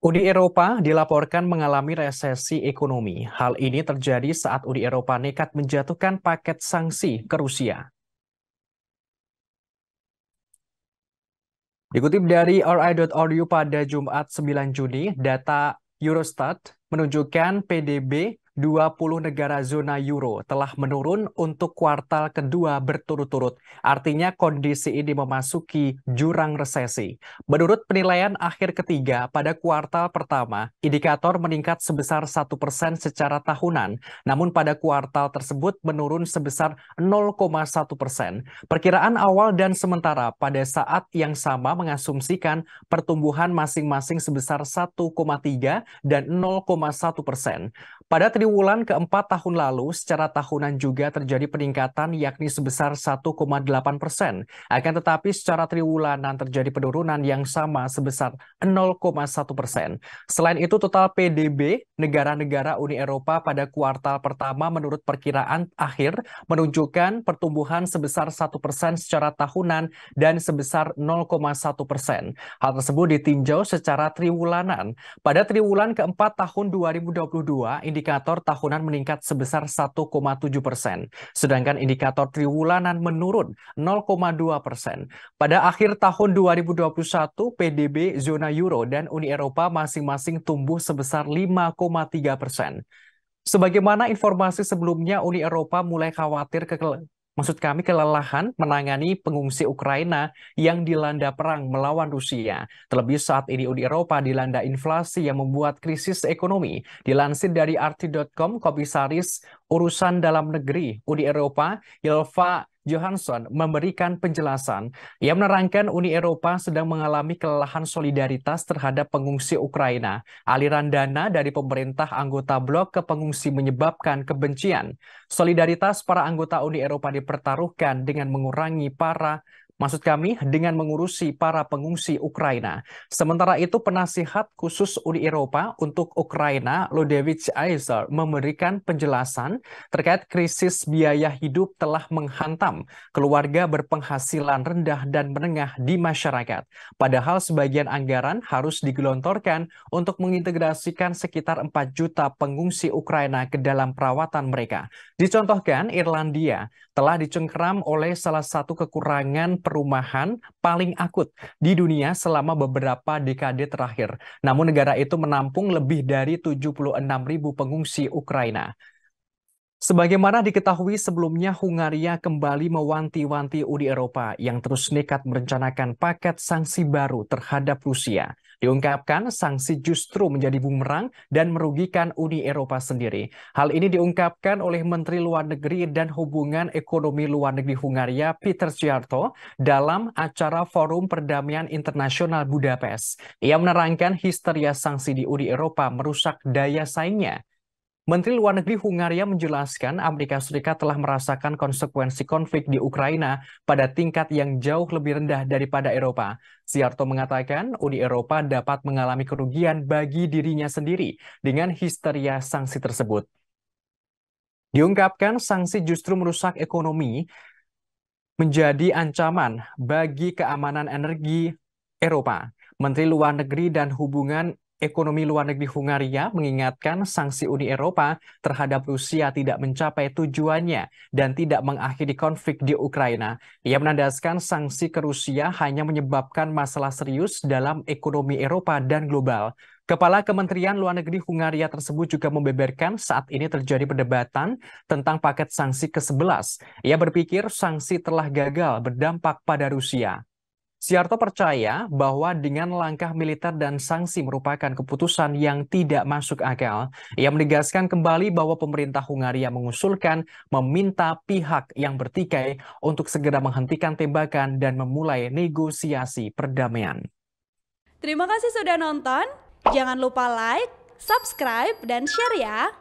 Uni Eropa dilaporkan mengalami resesi ekonomi. Hal ini terjadi saat Uni Eropa nekat menjatuhkan paket sanksi ke Rusia. Dikutip dari RI.ru pada Jumat 9 Juni, data Eurostat menunjukkan PDB 20 negara zona euro telah menurun untuk kuartal kedua berturut-turut. Artinya kondisi ini memasuki jurang resesi. Menurut penilaian akhir ketiga pada kuartal pertama, indikator meningkat sebesar 1% secara tahunan. Namun pada kuartal tersebut menurun sebesar 0,1%. Perkiraan awal dan sementara pada saat yang sama mengasumsikan pertumbuhan masing-masing sebesar 1,3 dan 0,1%. Pada di keempat tahun lalu, secara tahunan juga terjadi peningkatan yakni sebesar 1,8 persen. Akan tetapi secara triwulanan terjadi penurunan yang sama sebesar 0,1 persen. Selain itu, total PDB negara-negara Uni Eropa pada kuartal pertama menurut perkiraan akhir menunjukkan pertumbuhan sebesar 1 persen secara tahunan dan sebesar 0,1 persen. Hal tersebut ditinjau secara triwulanan. Pada triwulan keempat tahun 2022, indikator indikator tahunan meningkat sebesar 1,7 persen, sedangkan indikator triwulanan menurun 0,2 persen. Pada akhir tahun 2021, PDB zona euro dan Uni Eropa masing-masing tumbuh sebesar 5,3 persen. Sebagaimana informasi sebelumnya, Uni Eropa mulai khawatir ke Maksud kami kelelahan menangani pengungsi Ukraina yang dilanda perang melawan Rusia. Terlebih saat ini Uni Eropa dilanda inflasi yang membuat krisis ekonomi. Dilansir dari arti.com, Komisaris Urusan Dalam Negeri Uni Eropa, Yelva. Johansson memberikan penjelasan ia menerangkan Uni Eropa sedang mengalami kelelahan solidaritas terhadap pengungsi Ukraina. Aliran dana dari pemerintah anggota blok ke pengungsi menyebabkan kebencian. Solidaritas para anggota Uni Eropa dipertaruhkan dengan mengurangi para Maksud kami dengan mengurusi para pengungsi Ukraina. Sementara itu penasihat khusus Uni Eropa untuk Ukraina, Ludovic Aizer, memberikan penjelasan terkait krisis biaya hidup telah menghantam keluarga berpenghasilan rendah dan menengah di masyarakat. Padahal sebagian anggaran harus digelontorkan untuk mengintegrasikan sekitar 4 juta pengungsi Ukraina ke dalam perawatan mereka. Dicontohkan, Irlandia telah dicengkram oleh salah satu kekurangan perumahan paling akut di dunia selama beberapa dekade terakhir. Namun negara itu menampung lebih dari 76 ribu pengungsi Ukraina. Sebagaimana diketahui sebelumnya, Hungaria kembali mewanti-wanti Uni Eropa yang terus nekat merencanakan paket sanksi baru terhadap Rusia. Diungkapkan, sanksi justru menjadi bumerang dan merugikan Uni Eropa sendiri. Hal ini diungkapkan oleh Menteri Luar Negeri dan Hubungan Ekonomi Luar Negeri Hungaria Peter Sjarto dalam acara Forum Perdamaian Internasional Budapest. Ia menerangkan histeria sanksi di Uni Eropa merusak daya saingnya. Menteri Luar Negeri Hungaria menjelaskan Amerika Serikat telah merasakan konsekuensi konflik di Ukraina pada tingkat yang jauh lebih rendah daripada Eropa. Siarto mengatakan Uni Eropa dapat mengalami kerugian bagi dirinya sendiri dengan histeria sanksi tersebut. Diungkapkan sanksi justru merusak ekonomi menjadi ancaman bagi keamanan energi Eropa. Menteri Luar Negeri dan Hubungan Ekonomi Luar Negeri Hungaria mengingatkan sanksi Uni Eropa terhadap Rusia tidak mencapai tujuannya dan tidak mengakhiri konflik di Ukraina. Ia menandaskan sanksi ke Rusia hanya menyebabkan masalah serius dalam ekonomi Eropa dan global. Kepala Kementerian Luar Negeri Hungaria tersebut juga membeberkan saat ini terjadi perdebatan tentang paket sanksi ke-11. Ia berpikir sanksi telah gagal berdampak pada Rusia. Siarto percaya bahwa dengan langkah militer dan sanksi merupakan keputusan yang tidak masuk akal. Ia menegaskan kembali bahwa pemerintah Hungaria mengusulkan meminta pihak yang bertikai untuk segera menghentikan tembakan dan memulai negosiasi perdamaian. Terima kasih sudah nonton. Jangan lupa like, subscribe, dan share ya.